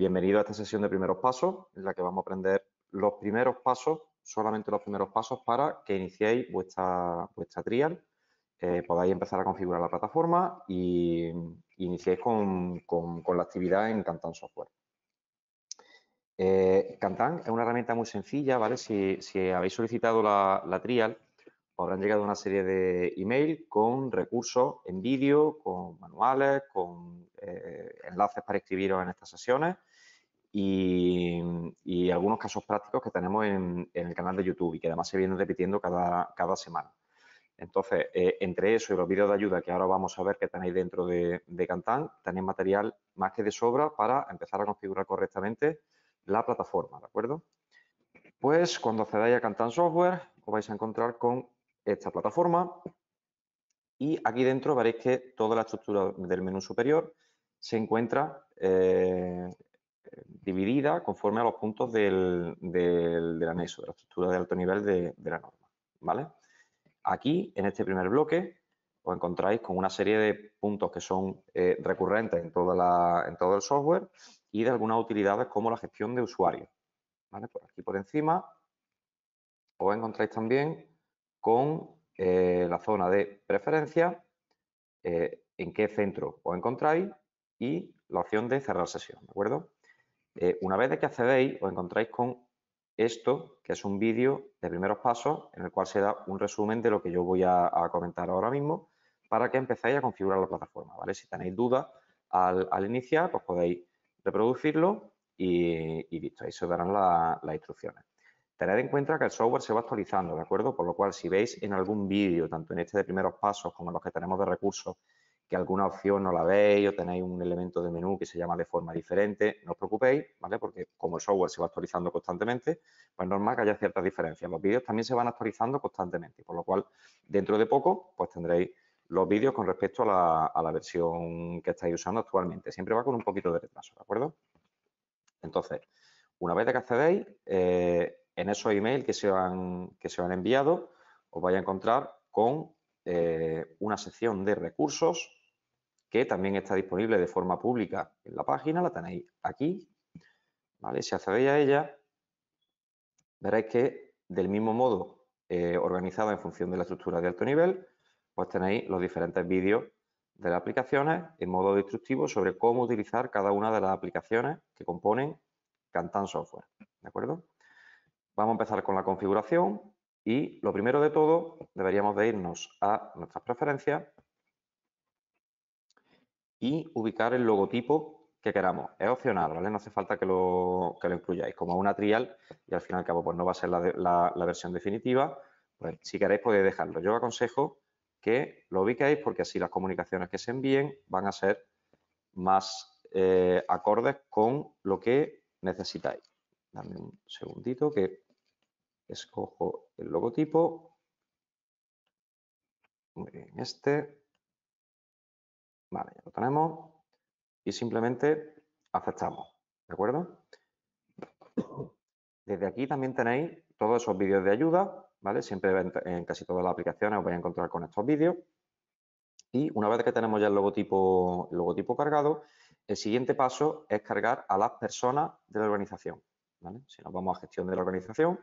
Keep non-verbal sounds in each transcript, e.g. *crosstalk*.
Bienvenido a esta sesión de primeros pasos, en la que vamos a aprender los primeros pasos, solamente los primeros pasos para que iniciéis vuestra, vuestra trial, eh, podáis empezar a configurar la plataforma y iniciéis con, la actividad en Cantan Software. Eh, Cantan es una herramienta muy sencilla, ¿vale? Si, habéis solicitado la, trial, os habrán llegado una serie de emails con recursos en vídeo, con manuales, con eh, enlaces para escribiros en estas sesiones Mm, y, algunos casos prácticos que tenemos en, el canal de YouTube y que además se vienen repitiendo cada, cada semana. Entonces, eh, entre eso y los vídeos de ayuda que ahora vamos a ver que tenéis dentro de, de tenéis material más que de sobra para empezar a configurar correctamente la plataforma, ¿de acuerdo? Pues cuando accedáis a Cantán Software os vais a encontrar con esta plataforma y aquí dentro veréis que toda la estructura del menú superior se encuentra eh, dividida conforme a los puntos del, anexo, de la estructura de alto nivel de, la norma. ¿vale? Aquí, en este primer bloque, os encontráis con una serie de puntos que son eh, recurrentes en, toda en todo el software y de algunas utilidades como la gestión de usuarios. ¿vale? Por aquí por encima os encontráis también con eh, la zona de preferencia, eh, en qué centro os encontráis y la opción de cerrar sesión, ¿de acuerdo? Eh, una vez de que accedéis, os encontráis con esto, que es un vídeo de primeros pasos, en el cual se da un resumen de lo que yo voy a, comentar ahora mismo, para que empecéis a configurar la plataforma, Si tenéis dudas al, iniciar, pues podéis reproducirlo y, listo, ahí se darán las instrucciones. Tened en cuenta que el software se va actualizando, ¿de acuerdo? Por lo cual, si veis en algún vídeo, tanto en este de primeros pasos como en los que tenemos de recursos, que alguna opción no la veis o tenéis un elemento de menú que se llama de forma diferente, no os preocupéis, ¿vale? Porque como el software se va actualizando constantemente, pues es normal que haya ciertas diferencias. Los vídeos también se van actualizando constantemente, por lo cual dentro de poco pues tendréis los vídeos con respecto a la, versión que estáis usando actualmente. Siempre va con un poquito de retraso, ¿de acuerdo? Entonces, una vez que accedéis, eh, en esos emails que se, han, que se han enviado, os vais a encontrar con eh, una sección de recursos que también está disponible de forma pública en la página, la tenéis aquí, ¿vale? Si accedéis a ella, veréis que del mismo modo eh, organizado en función de la estructura de alto nivel, pues tenéis los diferentes vídeos de las aplicaciones en modo instructivo sobre cómo utilizar cada una de las aplicaciones que componen Cantan Software, ¿de acuerdo? Vamos a empezar con la configuración y lo primero de todo deberíamos de irnos a nuestras preferencias y ubicar el logotipo que queramos. Es opcional, ¿vale? No hace falta que lo, que incluyáis. Como una trial y al fin y al cabo pues no va a ser la, versión definitiva, pues, si queréis podéis dejarlo. Yo aconsejo que lo ubiquéis porque así las comunicaciones que se envíen van a ser más eh, acordes con lo que necesitáis. Dame un segundito que escojo el logotipo. Muy este. Vale, ya lo tenemos. Y simplemente aceptamos, ¿de acuerdo? Desde aquí también tenéis todos esos vídeos de ayuda, ¿vale? Siempre en casi todas las aplicaciones os vais a encontrar con estos vídeos. Y una vez que tenemos ya el logotipo, logotipo cargado, el siguiente paso es cargar a las personas de la organización. Si nos vamos a gestión de la organización,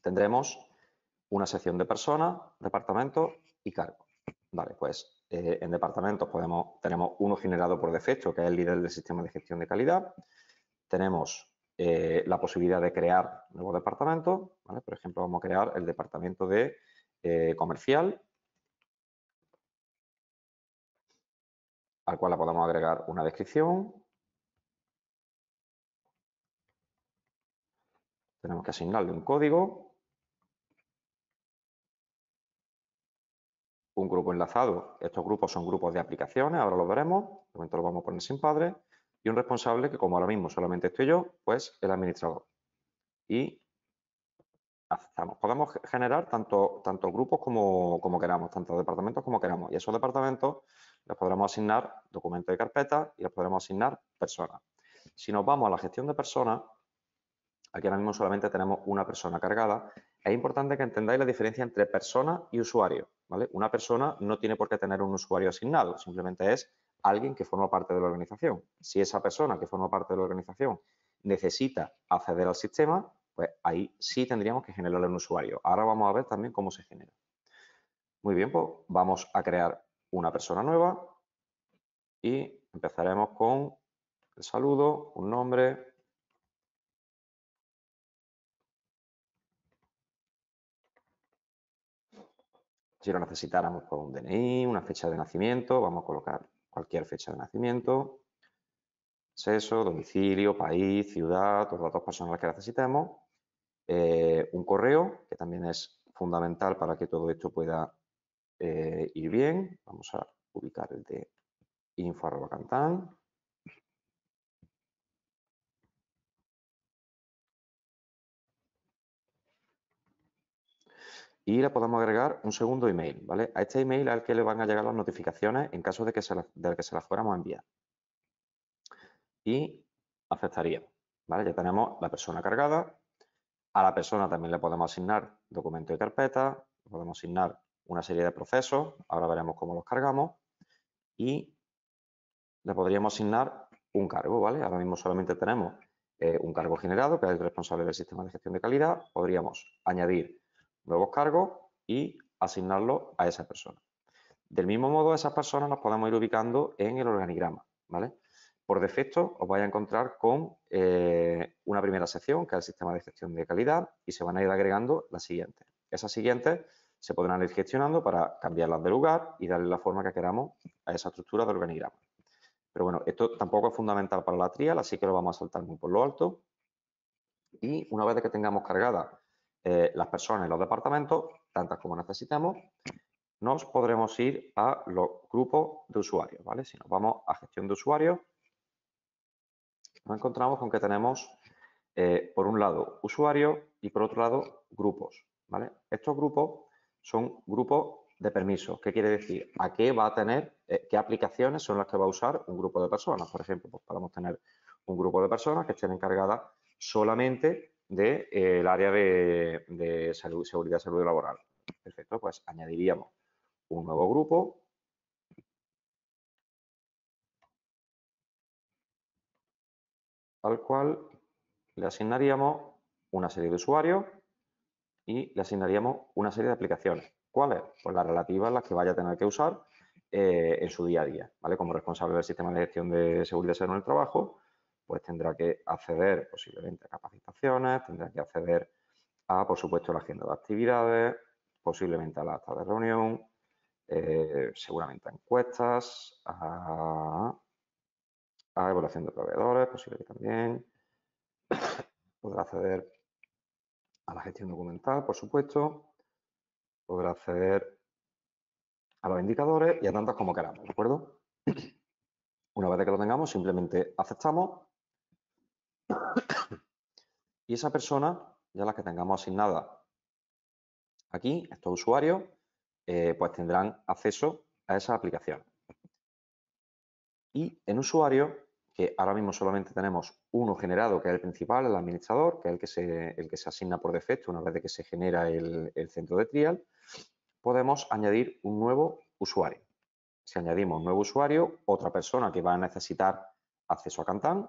tendremos una sección de personas, departamentos y cargo Vale, pues eh, en departamentos podemos, tenemos uno generado por defecto, que es el líder del sistema de gestión de calidad. Tenemos eh, la posibilidad de crear nuevos departamentos. Por ejemplo, vamos a crear el departamento de eh, comercial, al cual le podemos agregar una descripción. Tenemos que asignarle un código un grupo enlazado. Estos grupos son grupos de aplicaciones, ahora los veremos, de momento lo vamos a poner sin padre, y un responsable que como ahora mismo solamente estoy yo, pues el administrador. Y aceptamos. Podemos generar tanto, grupos como, queramos, tantos departamentos como queramos, y esos departamentos les podremos asignar documentos de carpeta y les podremos asignar personas. Si nos vamos a la gestión de personas, Aquí ahora mismo solamente tenemos una persona cargada. Es importante que entendáis la diferencia entre persona y usuario. ¿vale? Una persona no tiene por qué tener un usuario asignado, simplemente es alguien que forma parte de la organización. Si esa persona que forma parte de la organización necesita acceder al sistema, pues ahí sí tendríamos que generarle un usuario. Ahora vamos a ver también cómo se genera. Muy bien, pues vamos a crear una persona nueva y empezaremos con el saludo, un nombre, Si lo necesitáramos, con un DNI, una fecha de nacimiento, vamos a colocar cualquier fecha de nacimiento, sexo, domicilio, país, ciudad, los datos personales que necesitemos, eh, un correo, que también es fundamental para que todo esto pueda eh, ir bien. Vamos a ubicar el de info.cantan. y le podemos agregar un segundo email, ¿vale? A este email al que le van a llegar las notificaciones en caso de que se que se las fuéramos a enviar. Y aceptaría, ¿vale? Ya tenemos la persona cargada. A la persona también le podemos asignar documento y carpeta, podemos asignar una serie de procesos, ahora veremos cómo los cargamos, y le podríamos asignar un cargo, ¿vale? Ahora mismo solamente tenemos eh, un cargo generado, que es el responsable del sistema de gestión de calidad. Podríamos añadir nuevos cargos y asignarlo a esa persona. Del mismo modo, esas personas las podemos ir ubicando en el organigrama, ¿vale? Por defecto, os vais a encontrar con eh, una primera sección, que es el sistema de gestión de calidad, y se van a ir agregando las siguientes. Esas siguientes se podrán ir gestionando para cambiarlas de lugar y darle la forma que queramos a esa estructura de organigrama. Pero bueno, esto tampoco es fundamental para la trial, así que lo vamos a saltar muy por lo alto. Y una vez que tengamos cargada eh, las personas en los departamentos, tantas como necesitemos, nos podremos ir a los grupos de usuarios, ¿vale? Si nos vamos a gestión de usuarios, nos encontramos con que tenemos, eh, por un lado, usuarios y por otro lado, grupos, ¿vale? Estos grupos son grupos de permisos. ¿Qué quiere decir? ¿A qué va a tener, eh, qué aplicaciones son las que va a usar un grupo de personas? Por ejemplo, pues podemos tener un grupo de personas que estén encargadas solamente del de, eh, área de, de salud, seguridad salud laboral. Perfecto, pues añadiríamos un nuevo grupo. Al cual le asignaríamos una serie de usuarios y le asignaríamos una serie de aplicaciones. ¿Cuáles? Pues las relativas, las que vaya a tener que usar eh, en su día a día, ¿vale? Como responsable del sistema de gestión de seguridad salud en el trabajo, pues tendrá que acceder posiblemente a capacitaciones, tendrá que acceder a, por supuesto, la agenda de actividades, posiblemente a la acta de reunión, eh, seguramente a encuestas, a, evaluación de proveedores, posiblemente también. *coughs* Podrá acceder a la gestión documental, por supuesto. Podrá acceder a los indicadores y a tantos como queramos, ¿de acuerdo? *coughs* Una vez que lo tengamos, simplemente aceptamos *coughs* y esa persona, ya la que tengamos asignada aquí, estos usuarios, eh, pues tendrán acceso a esa aplicación. Y en usuario, que ahora mismo solamente tenemos uno generado, que es el principal, el administrador, que es el que se, asigna por defecto una vez que se genera el, centro de trial, podemos añadir un nuevo usuario. Si añadimos nuevo usuario, otra persona que va a necesitar acceso a Cantán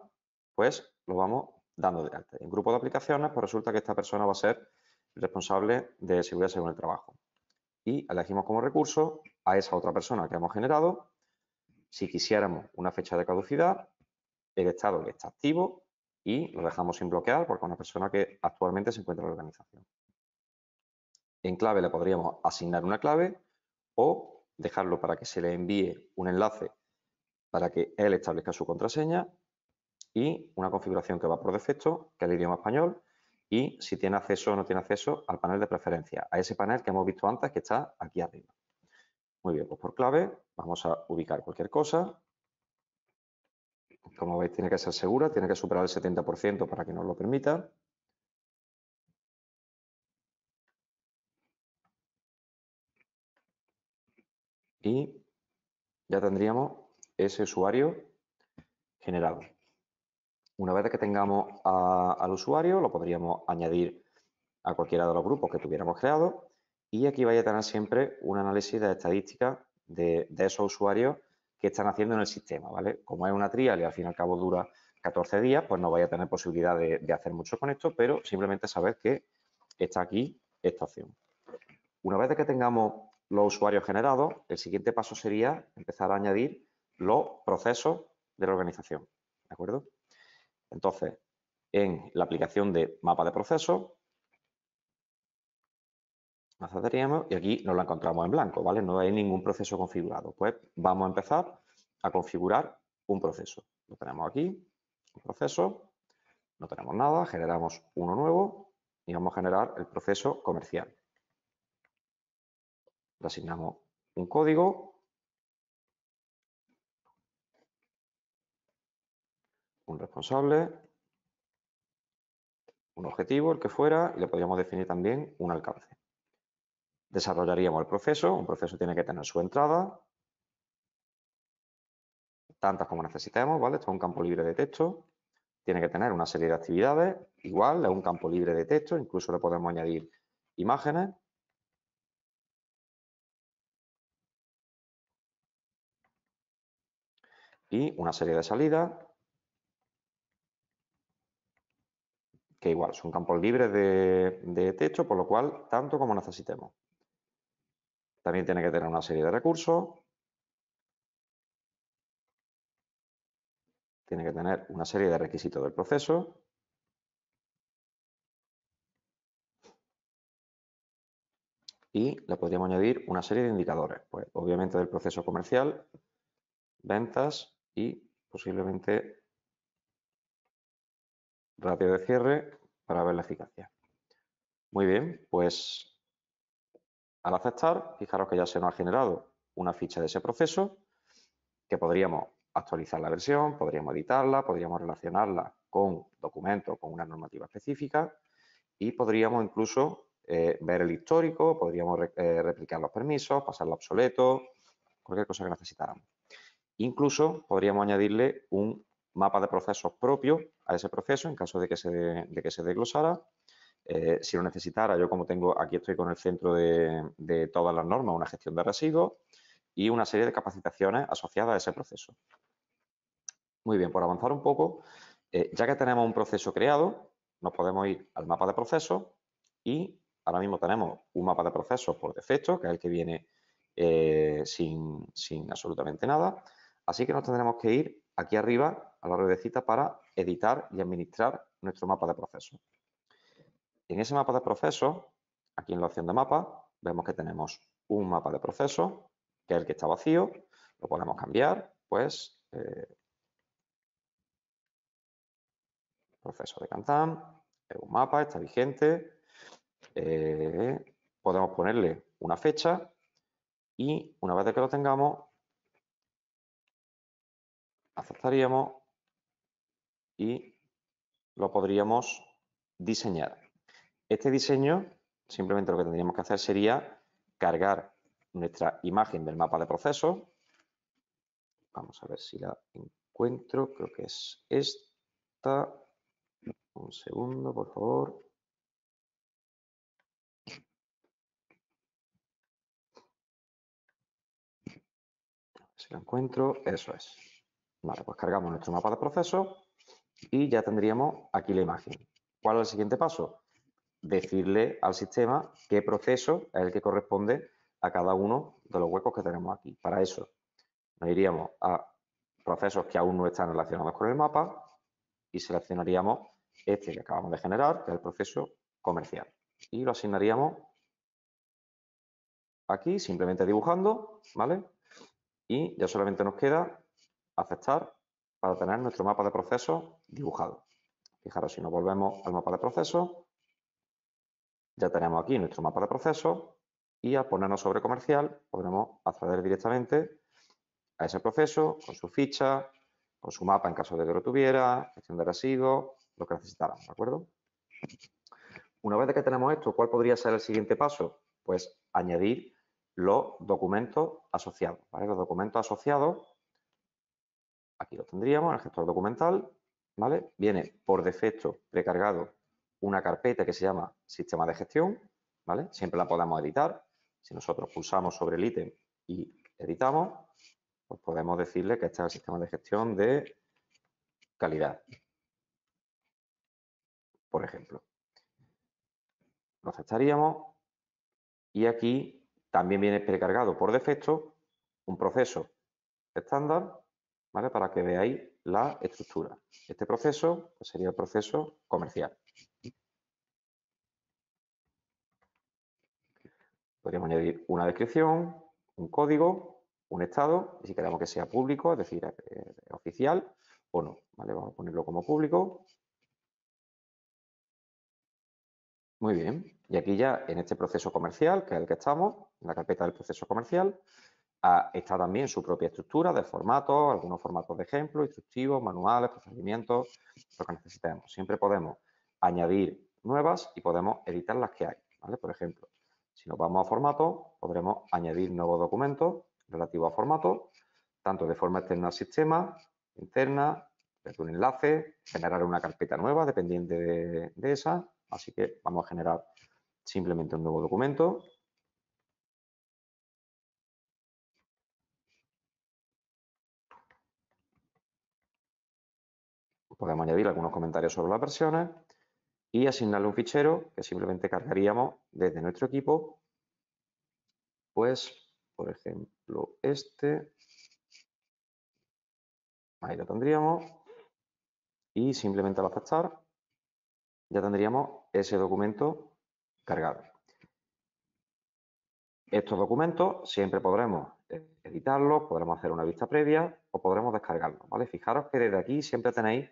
pues lo vamos dando de En grupo de aplicaciones, pues resulta que esta persona va a ser responsable de seguridad según el trabajo. Y elegimos como recurso a esa otra persona que hemos generado. Si quisiéramos una fecha de caducidad, el estado que está activo y lo dejamos sin bloquear porque es una persona que actualmente se encuentra en la organización. En clave le podríamos asignar una clave o dejarlo para que se le envíe un enlace para que él establezca su contraseña y una configuración que va por defecto, que es el idioma español, y si tiene acceso o no tiene acceso al panel de preferencia, a ese panel que hemos visto antes que está aquí arriba. Muy bien, pues por clave vamos a ubicar cualquier cosa. Como veis, tiene que ser segura, tiene que superar el 70% para que nos lo permita. Y ya tendríamos ese usuario generado. Una vez que tengamos al usuario, lo podríamos añadir a cualquiera de los grupos que tuviéramos creado y aquí vaya a tener siempre un análisis de estadística de, esos usuarios que están haciendo en el sistema, ¿vale? Como es una trial y al fin y al cabo dura 14 días, pues no vaya a tener posibilidad de, de hacer mucho con esto, pero simplemente saber que está aquí esta opción. Una vez que tengamos los usuarios generados, el siguiente paso sería empezar a añadir los procesos de la organización, ¿de acuerdo? Entonces, en la aplicación de mapa de proceso, accederíamos y aquí nos la encontramos en blanco, ¿vale? No hay ningún proceso configurado. Pues vamos a empezar a configurar un proceso. Lo tenemos aquí, un proceso, no tenemos nada, generamos uno nuevo y vamos a generar el proceso comercial. Le asignamos un código un responsable, un objetivo, el que fuera, y le podríamos definir también un alcance. Desarrollaríamos el proceso, un proceso tiene que tener su entrada, tantas como necesitemos, ¿vale? Esto es un campo libre de texto, tiene que tener una serie de actividades, igual, es un campo libre de texto, incluso le podemos añadir imágenes. Y una serie de salidas, que igual son campos libres de, de techo, por lo cual tanto como necesitemos. También tiene que tener una serie de recursos. Tiene que tener una serie de requisitos del proceso. Y le podríamos añadir una serie de indicadores, pues obviamente del proceso comercial, ventas y posiblemente ratio de cierre para ver la eficacia. Muy bien, pues al aceptar, fijaros que ya se nos ha generado una ficha de ese proceso que podríamos actualizar la versión, podríamos editarla, podríamos relacionarla con documentos, con una normativa específica y podríamos incluso eh, ver el histórico, podríamos eh, replicar los permisos, pasarlo obsoleto, cualquier cosa que necesitáramos. Incluso podríamos añadirle un mapa de procesos propio a ese proceso en caso de que se, de que se desglosara. Eh, si lo necesitara, yo como tengo, aquí estoy con el centro de, de todas las normas, una gestión de residuos y una serie de capacitaciones asociadas a ese proceso. Muy bien, por avanzar un poco, eh, ya que tenemos un proceso creado, nos podemos ir al mapa de procesos y ahora mismo tenemos un mapa de procesos por defecto, que es el que viene eh, sin, sin absolutamente nada. Así que nos tendremos que ir aquí arriba a la red para editar y administrar nuestro mapa de proceso. En ese mapa de proceso, aquí en la opción de mapa, vemos que tenemos un mapa de proceso... que es el que está vacío, lo podemos cambiar, pues, eh, proceso de Cantam, es un mapa, está vigente, eh, podemos ponerle una fecha y una vez que lo tengamos, aceptaríamos y lo podríamos diseñar. Este diseño, simplemente lo que tendríamos que hacer sería cargar nuestra imagen del mapa de proceso. Vamos a ver si la encuentro, creo que es esta. Un segundo, por favor. Si la encuentro, eso es. Vale, pues cargamos nuestro mapa de proceso y ya tendríamos aquí la imagen. ¿Cuál es el siguiente paso? Decirle al sistema qué proceso es el que corresponde a cada uno de los huecos que tenemos aquí. Para eso nos iríamos a procesos que aún no están relacionados con el mapa y seleccionaríamos este que acabamos de generar, que es el proceso comercial. Y lo asignaríamos aquí, simplemente dibujando, ¿vale? Y ya solamente nos queda aceptar para tener nuestro mapa de proceso dibujado. Fijaros, si nos volvemos al mapa de proceso, ya tenemos aquí nuestro mapa de proceso y al ponernos sobre comercial podremos acceder directamente a ese proceso con su ficha, con su mapa en caso de que lo tuviera, gestión de residuos, lo que necesitáramos, ¿de acuerdo? Una vez que tenemos esto, ¿cuál podría ser el siguiente paso? Pues añadir los documentos asociados, ¿vale? Los documentos asociados Aquí lo tendríamos, el gestor documental, ¿vale? Viene por defecto precargado una carpeta que se llama sistema de gestión, ¿vale? Siempre la podemos editar. Si nosotros pulsamos sobre el ítem y editamos, pues podemos decirle que está el sistema de gestión de calidad, por ejemplo. Lo aceptaríamos y aquí también viene precargado por defecto un proceso estándar para que veáis la estructura. Este proceso pues, sería el proceso comercial. Podríamos añadir una descripción, un código, un estado, y si queremos que sea público, es decir, eh, oficial o no, ¿vale? Vamos a ponerlo como público. Muy bien, y aquí ya en este proceso comercial, que es el que estamos, en la carpeta del proceso comercial, Ah, está también su propia estructura de formatos, algunos formatos de ejemplo, instructivos, manuales, procedimientos, lo que necesitemos. Siempre podemos añadir nuevas y podemos editar las que hay. Por ejemplo, si nos vamos a formato, podremos añadir nuevos documentos relativos a formato, tanto de forma externa al sistema, interna, desde un enlace, generar una carpeta nueva dependiente de esa. Así que vamos a generar simplemente un nuevo documento podemos añadir algunos comentarios sobre las versiones y asignarle un fichero que simplemente cargaríamos desde nuestro equipo. Pues, por ejemplo, este. Ahí lo tendríamos. Y simplemente al aceptar ya tendríamos ese documento cargado. Estos documentos siempre podremos editarlos, podremos hacer una vista previa o podremos descargarlos. ¿vale? Fijaros que desde aquí siempre tenéis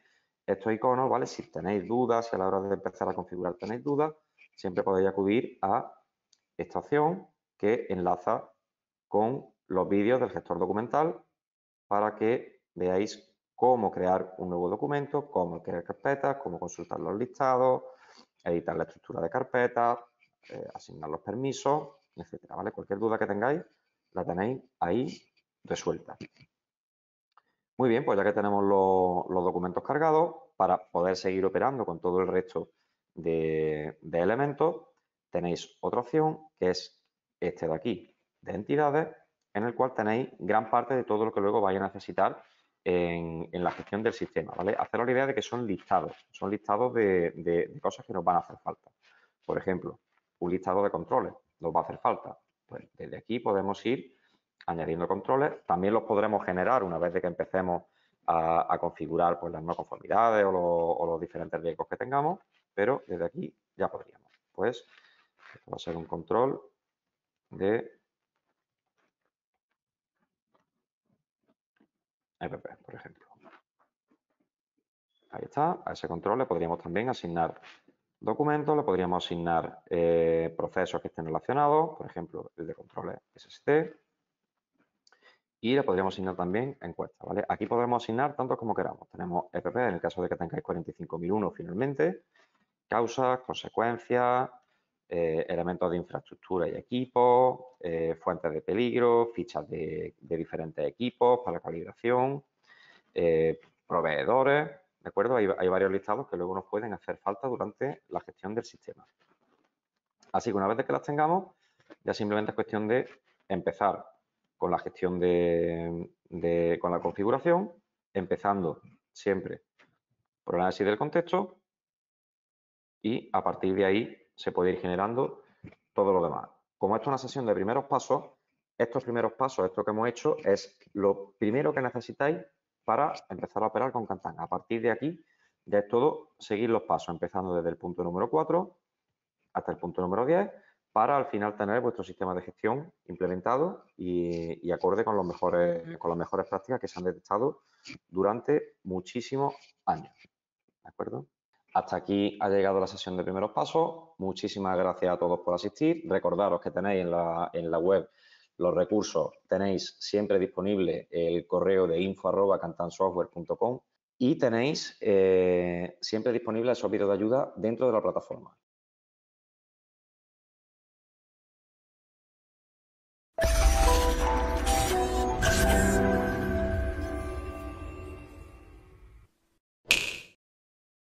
estos iconos, ¿vale? Si tenéis dudas, si a la hora de empezar a configurar tenéis dudas, siempre podéis acudir a esta opción que enlaza con los vídeos del gestor documental para que veáis cómo crear un nuevo documento, cómo crear carpetas, cómo consultar los listados, editar la estructura de carpetas, eh, asignar los permisos, etcétera, ¿vale? Cualquier duda que tengáis la tenéis ahí resuelta. Muy bien, pues ya que tenemos los, documentos cargados, para poder seguir operando con todo el resto de, elementos, tenéis otra opción que es este de aquí, de entidades, en el cual tenéis gran parte de todo lo que luego vaya a necesitar en, la gestión del sistema, ¿vale? Haceros la idea de que son listados, son listados de, cosas que nos van a hacer falta. Por ejemplo, un listado de controles nos va a hacer falta. Pues desde aquí podemos ir añadiendo controles. También los podremos generar una vez de que empecemos a, configurar pues, las no conformidades o, los diferentes riesgos que tengamos, pero desde aquí ya podríamos. Pues va a ser un control de MPP, por ejemplo. Ahí está. A ese control le podríamos también asignar documentos, le podríamos asignar eh, procesos que estén relacionados, por ejemplo, el de controles SST, y le podríamos asignar también encuestas. ¿vale? Aquí podremos asignar tantos como queramos. Tenemos EPP en el caso de que tengáis 45.001 finalmente, causas, consecuencias, eh, elementos de infraestructura y equipo, eh, fuentes de peligro, fichas de, diferentes equipos para calibración, eh, proveedores, ¿de acuerdo? Hay, hay varios listados que luego nos pueden hacer falta durante la gestión del sistema. Así que una vez que las tengamos, ya simplemente es cuestión de empezar con la gestión de, con la configuración, empezando siempre por el análisis del contexto y a partir de ahí se puede ir generando todo lo demás. Como esto es una sesión de primeros pasos, estos primeros pasos, esto que hemos hecho, es lo primero que necesitáis para empezar a operar con Cantán. A partir de aquí ya es todo seguir los pasos, empezando desde el punto número 4 hasta el punto número 10 para al final tener vuestro sistema de gestión implementado y, acorde con, los mejores, con las mejores prácticas que se han detectado durante muchísimos años. ¿De acuerdo? Hasta aquí ha llegado la sesión de primeros pasos. Muchísimas gracias a todos por asistir. Recordaros que tenéis en la, web los recursos, tenéis siempre disponible el correo de info.cantansoftware.com y tenéis eh, siempre disponible esos vídeos de ayuda dentro de la plataforma.